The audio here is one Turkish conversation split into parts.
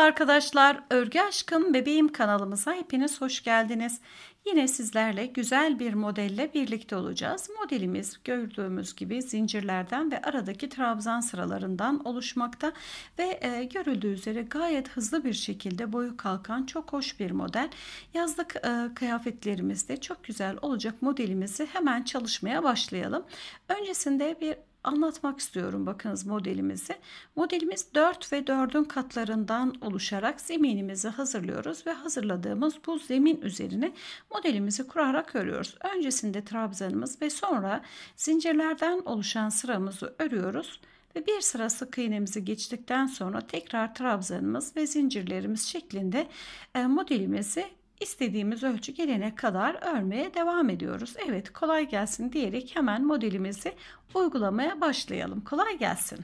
Merhaba arkadaşlar, Örgü Aşkım Bebeğim kanalımıza hepiniz hoş geldiniz. Yine sizlerle güzel bir modelle birlikte olacağız. Modelimiz gördüğümüz gibi zincirlerden ve aradaki trabzan sıralarından oluşmakta ve e, görüldüğü üzere gayet hızlı bir şekilde boyu kalkan çok hoş bir model. Yazlık e, kıyafetlerimizde çok güzel olacak modelimizi hemen çalışmaya başlayalım. Öncesinde bir anlatmak istiyorum bakınız modelimizi. Modelimiz 4 ve 4'ün katlarından oluşarak zeminimizi hazırlıyoruz ve hazırladığımız bu zemin üzerine modelimizi kurarak örüyoruz. Öncesinde trabzanımız ve sonra zincirlerden oluşan sıramızı örüyoruz ve bir sıra sık iğnemizi geçtikten sonra tekrar trabzanımız ve zincirlerimiz şeklinde e, modelimizi istediğimiz ölçü gelene kadar örmeye devam ediyoruz. Evet kolay gelsin diyerek hemen modelimizi uygulamaya başlayalım. Kolay gelsin.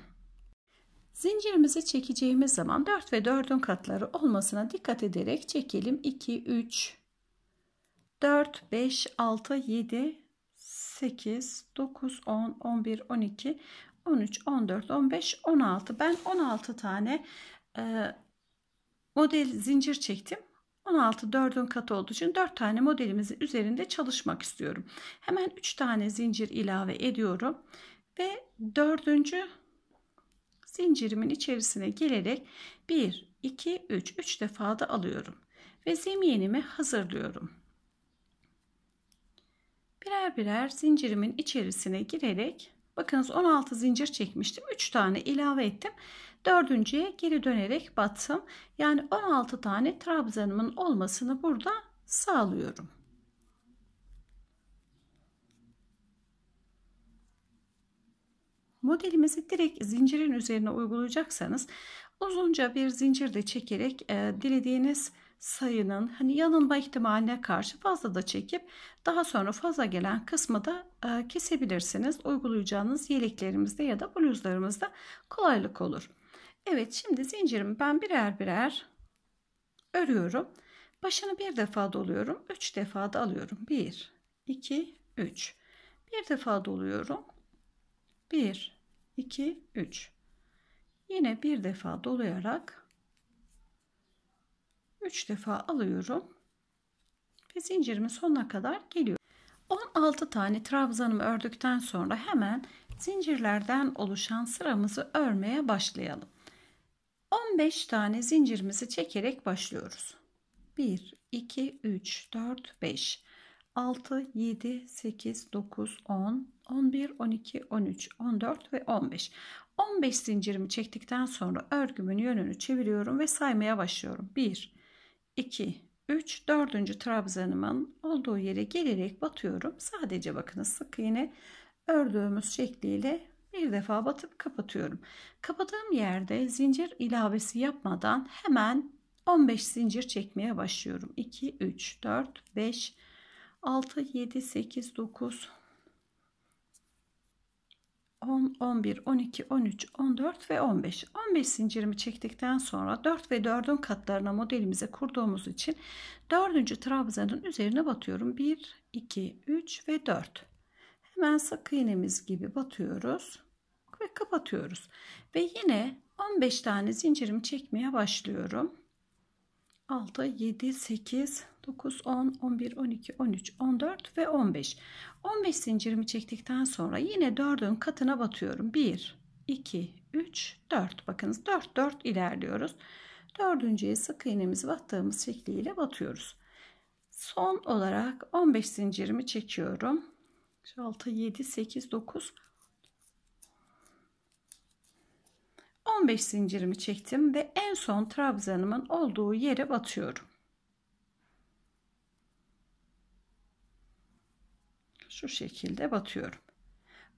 Zincirimizi çekeceğimiz zaman 4 ve 4'ün katları olmasına dikkat ederek çekelim. 2, 3, 4, 5, 6, 7, 8, 9, 10, 11, 12, 13, 14, 15, 16. Ben 16 tane e, model zincir çektim. 16 4'ün katı olduğu için 4 tane modelimizin üzerinde çalışmak istiyorum. Hemen 3 tane zincir ilave ediyorum. Ve 4. zincirimin içerisine gelerek 1, 2, 3, 3 defa da alıyorum. Ve zemyenimi hazırlıyorum. Birer birer zincirimin içerisine girerek Bakınız 16 zincir çekmiştim. 3 tane ilave ettim. Dördüncüye geri dönerek battım. Yani 16 tane trabzanımın olmasını burada sağlıyorum. Modelimizi direkt zincirin üzerine uygulayacaksanız uzunca bir zincir de çekerek e, dilediğiniz sayının hani yanılma ihtimaline karşı fazla da çekip daha sonra fazla gelen kısmı da e, kesebilirsiniz. Uygulayacağınız yeleklerimizde ya da bluzlarımızda kolaylık olur. Evet şimdi zincirimi ben birer birer örüyorum. Başını bir defa doluyorum. 3 defa da alıyorum. 1, 2, 3. Bir defa doluyorum. 1, 2, 3. Yine bir defa dolayarak 3 defa alıyorum. Ve zincirimin sonuna kadar geliyor. 16 tane trabzanımı ördükten sonra hemen zincirlerden oluşan sıramızı örmeye başlayalım. 15 tane zincirimizi çekerek başlıyoruz. 1, 2, 3, 4, 5, 6, 7, 8, 9, 10, 11, 12, 13, 14 ve 15. 15 zincirimi çektikten sonra örgümün yönünü çeviriyorum ve saymaya başlıyorum. 1, 2, 3, 4. trabzanımın olduğu yere gelerek batıyorum. Sadece bakınız sık iğne ördüğümüz şekliyle bir defa batıp kapatıyorum. Kapadığım yerde zincir ilavesi yapmadan hemen 15 zincir çekmeye başlıyorum. 2, 3, 4, 5, 6, 7, 8, 9, 10, 11, 12, 13, 14 ve 15. 15 zincirimi çektikten sonra 4 ve 4'ün katlarına modelimize kurduğumuz için 4. trabzanın üzerine batıyorum. 1, 2, 3 ve 4. Hemen sık iğnemiz gibi batıyoruz ve kapatıyoruz. Ve yine 15 tane zincirimi çekmeye başlıyorum. 6, 7, 8, 9, 10, 11, 12, 13, 14 ve 15. 15 zincirimi çektikten sonra yine 4'ün katına batıyorum. 1, 2, 3, 4. Bakınız 4, 4 ilerliyoruz. Dördüncüye sık iğnemizi battığımız şekliyle batıyoruz. Son olarak 15 zincirimi çekiyorum. 6, 7, 8, 9, 15 zincirimi çektim ve en son trabzanımın olduğu yere batıyorum. Şu şekilde batıyorum.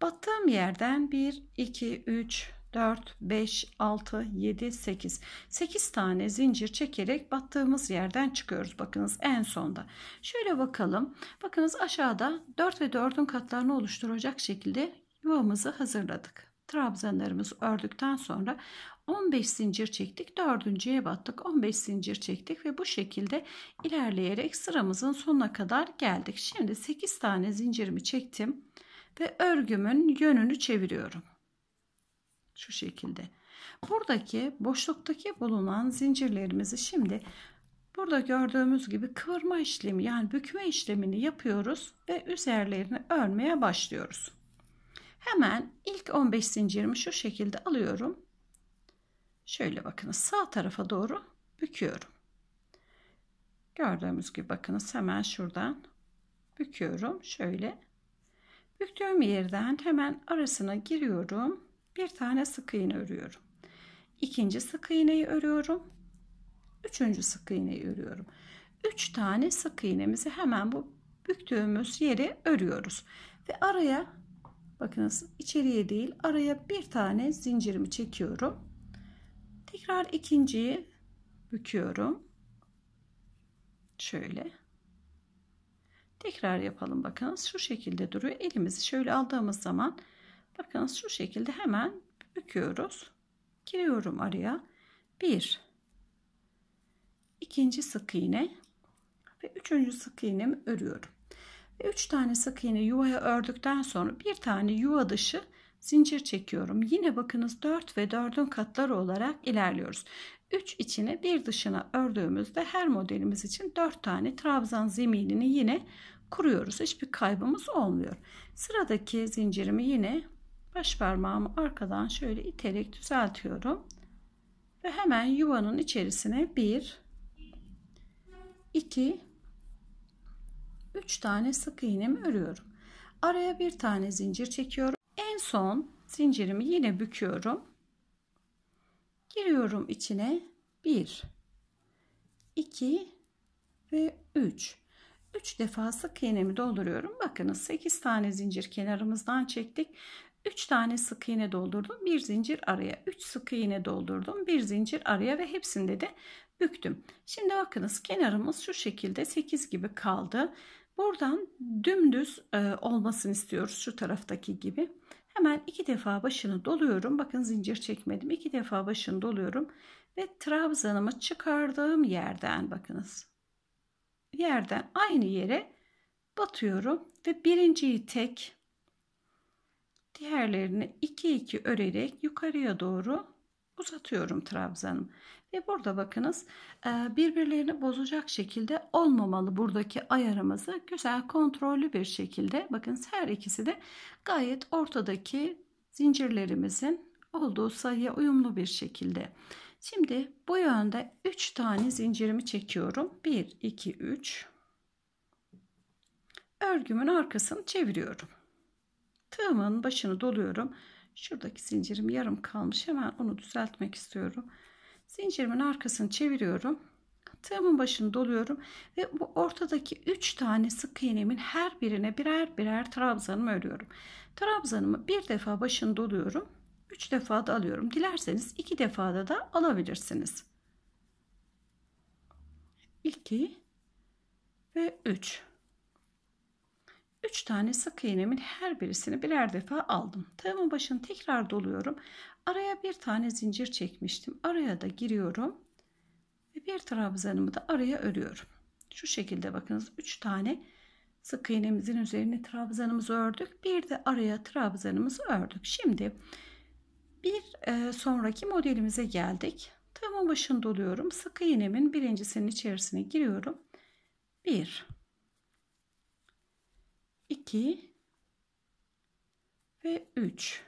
Battığım yerden 1, 2, 3, 4, 5, 6, 7, 8. 8 tane zincir çekerek battığımız yerden çıkıyoruz. Bakınız en sonda. Şöyle bakalım. Bakınız aşağıda 4 ve 4'ün katlarını oluşturacak şekilde yuvamızı hazırladık. Trabzanlarımız ördükten sonra 15 zincir çektik dördüncüye battık 15 zincir çektik ve bu şekilde ilerleyerek sıramızın sonuna kadar geldik şimdi 8 tane zincirimi çektim ve örgümün yönünü çeviriyorum şu şekilde buradaki boşluktaki bulunan zincirlerimizi şimdi burada gördüğümüz gibi kıvırma işlemi yani bükme işlemini yapıyoruz ve üzerlerini örmeye başlıyoruz Hemen ilk 15 zincirimi şu şekilde alıyorum. Şöyle bakınız sağ tarafa doğru büküyorum. Gördüğümüz gibi bakınız hemen şuradan büküyorum. Şöyle büktüğüm yerden hemen arasına giriyorum. Bir tane sık iğne örüyorum. İkinci sık iğneyi örüyorum. Üçüncü sık iğneyi örüyorum. Üç tane sık iğnemizi hemen bu büktüğümüz yeri örüyoruz. Ve araya Bakınız içeriye değil araya bir tane zincirimi çekiyorum. Tekrar ikinciyi büküyorum. Şöyle. Tekrar yapalım bakınız şu şekilde duruyor. Elimizi şöyle aldığımız zaman bakınız şu şekilde hemen büküyoruz. Giriyorum araya. Bir. ikinci sık iğne ve üçüncü sık iğnemi örüyorum. 3 tane sık iğne yuvaya ördükten sonra bir tane yuva dışı zincir çekiyorum. Yine bakınız 4 ve 4'ün katları olarak ilerliyoruz. 3 içine bir dışına ördüğümüzde her modelimiz için 4 tane trabzan zeminini yine kuruyoruz. Hiçbir kaybımız olmuyor. Sıradaki zincirimi yine baş parmağımı arkadan şöyle iterek düzeltiyorum. Ve hemen yuvanın içerisine 1 2 3 tane sık iğnemi örüyorum. Araya bir tane zincir çekiyorum. En son zincirimi yine büküyorum. Giriyorum içine 1 2 ve 3. 3 defa sık iğnemi dolduruyorum. Bakınız 8 tane zincir kenarımızdan çektik. 3 tane sık iğne doldurdum. Bir zincir araya. 3 sık iğne doldurdum. Bir zincir araya ve hepsinde de büktüm. Şimdi bakınız kenarımız şu şekilde 8 gibi kaldı. Buradan dümdüz e, olmasını istiyoruz şu taraftaki gibi. Hemen iki defa başını doluyorum. Bakın zincir çekmedim. İki defa başını doluyorum. Ve trabzanımı çıkardığım yerden bakınız. Yerden aynı yere batıyorum. Ve birinciyi tek diğerlerini iki iki örerek yukarıya doğru uzatıyorum trabzanımı. Ve burada bakınız e, birbirlerini bozacak şekilde olmamalı buradaki ayarımızı güzel kontrollü bir şekilde bakın her ikisi de gayet ortadaki zincirlerimizin olduğu sayıya uyumlu bir şekilde. Şimdi bu yönde 3 tane zincirimi çekiyorum. 1, 2, 3. Örgümün arkasını çeviriyorum. Tığımın başını doluyorum. Şuradaki zincirim yarım kalmış. Hemen onu düzeltmek istiyorum. Zincirimin arkasını çeviriyorum. Tığımın başını doluyorum ve bu ortadaki 3 tane sık iğnemin her birine birer birer trabzanımı örüyorum. Trabzanımı bir defa başını doluyorum. 3 defa da alıyorum. Dilerseniz 2 defada da alabilirsiniz. 2 ve 3. 3 tane sık iğnemin her birisini birer defa aldım. Tığımın başını tekrar doluyorum. Araya bir tane zincir çekmiştim. Araya da giriyorum. Ve bir trabzanımı da araya örüyorum. Şu şekilde bakınız 3 tane sık iğnemizin üzerine trabzanımızı ördük. Bir de araya trabzanımızı ördük. Şimdi bir e, sonraki modelimize geldik. Tığımın başında oluyorum. Sık iğnemin birincisinin içerisine giriyorum. 1 2 ve 3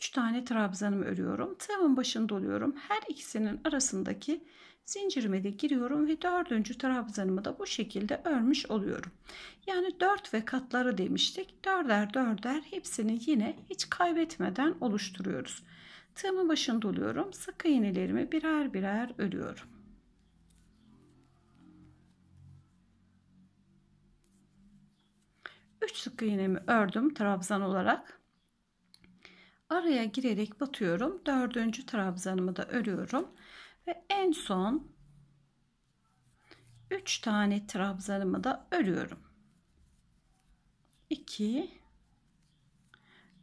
3 tane trabzanımı örüyorum. Tığımın başını doluyorum. Her ikisinin arasındaki zincirime de giriyorum ve dördüncü trabzanımı da bu şekilde örmüş oluyorum. Yani 4 ve katları demiştik. Dörder dörder hepsini yine hiç kaybetmeden oluşturuyoruz. Tığımın başını doluyorum. Sık iğnelerimi birer birer örüyorum. Üç sık iğnemi ördüm trabzan olarak araya girerek batıyorum. Dördüncü trabzanımı da örüyorum. Ve en son 3 tane trabzanımı da örüyorum. 2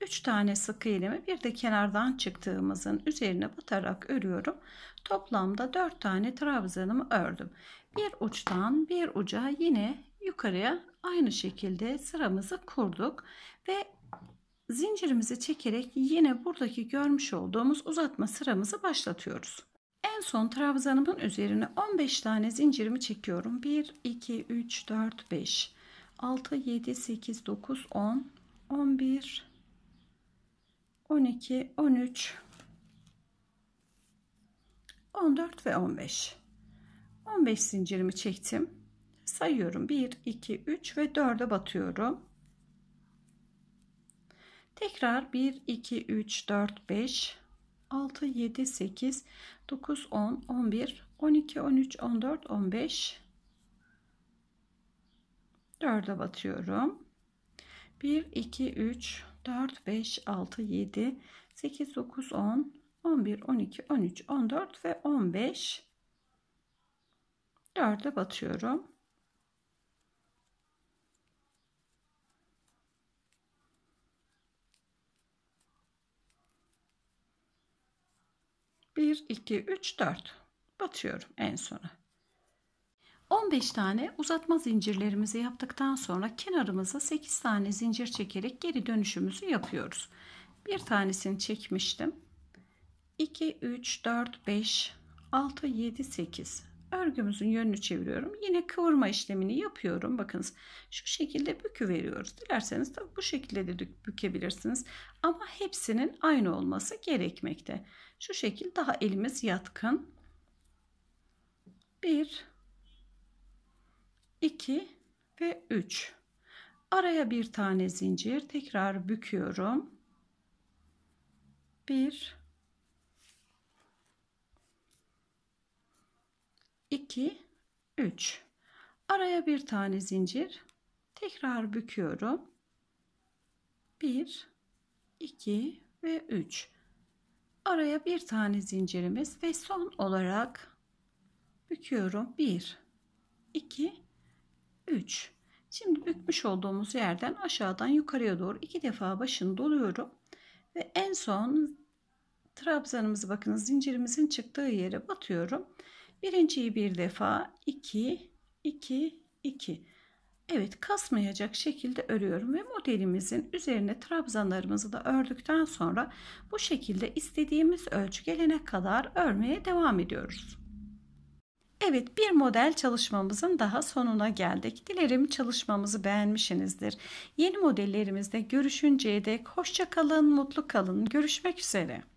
3 tane sık iğnemi bir de kenardan çıktığımızın üzerine batarak örüyorum. Toplamda 4 tane trabzanımı ördüm. Bir uçtan bir uca yine yukarıya aynı şekilde sıramızı kurduk ve zincirimizi çekerek yine buradaki görmüş olduğumuz uzatma sıramızı başlatıyoruz. En son trabzanımın üzerine 15 tane zincirimi çekiyorum. 1, 2, 3, 4, 5, 6, 7, 8, 9, 10, 11, 12, 13, 14 ve 15. 15 zincirimi çektim. Sayıyorum 1, 2, 3 ve 4'e batıyorum. Tekrar 1, 2, 3, 4, 5, 6, 7, 8, 9, 10, 11, 12, 13, 14, 15, 4'e batıyorum. 1, 2, 3, 4, 5, 6, 7, 8, 9, 10, 11, 12, 13, 14 ve 15 4'e batıyorum. 1, 2, 3, 4. Batıyorum en sona. 15 tane uzatma zincirlerimizi yaptıktan sonra kenarımıza 8 tane zincir çekerek geri dönüşümüzü yapıyoruz. Bir tanesini çekmiştim. 2, 3, 4, 5, 6, 7, 8 örgümüzün yönünü çeviriyorum. Yine kıvırma işlemini yapıyorum. Bakınız şu şekilde bükü veriyoruz. Dilerseniz tabii bu şekilde de bükebilirsiniz. Ama hepsinin aynı olması gerekmekte. Şu şekil daha elimiz yatkın. 1 2 ve 3 araya bir tane zincir tekrar büküyorum 1 2 3 araya bir tane zincir tekrar büküyorum 1 2 ve 3 araya bir tane zincirimiz ve son olarak büküyorum 1 2 3 şimdi bükmüş olduğumuz yerden aşağıdan yukarıya doğru iki defa başını doluyorum ve en son trabzanımızı bakınız, zincirimizin çıktığı yere batıyorum Birinciyi bir defa 2, 2, 2. Evet kasmayacak şekilde örüyorum ve modelimizin üzerine trabzanlarımızı da ördükten sonra bu şekilde istediğimiz ölçü gelene kadar örmeye devam ediyoruz. Evet bir model çalışmamızın daha sonuna geldik. Dilerim çalışmamızı beğenmişsinizdir. Yeni modellerimizde görüşünceye dek hoşça kalın, mutlu kalın. Görüşmek üzere.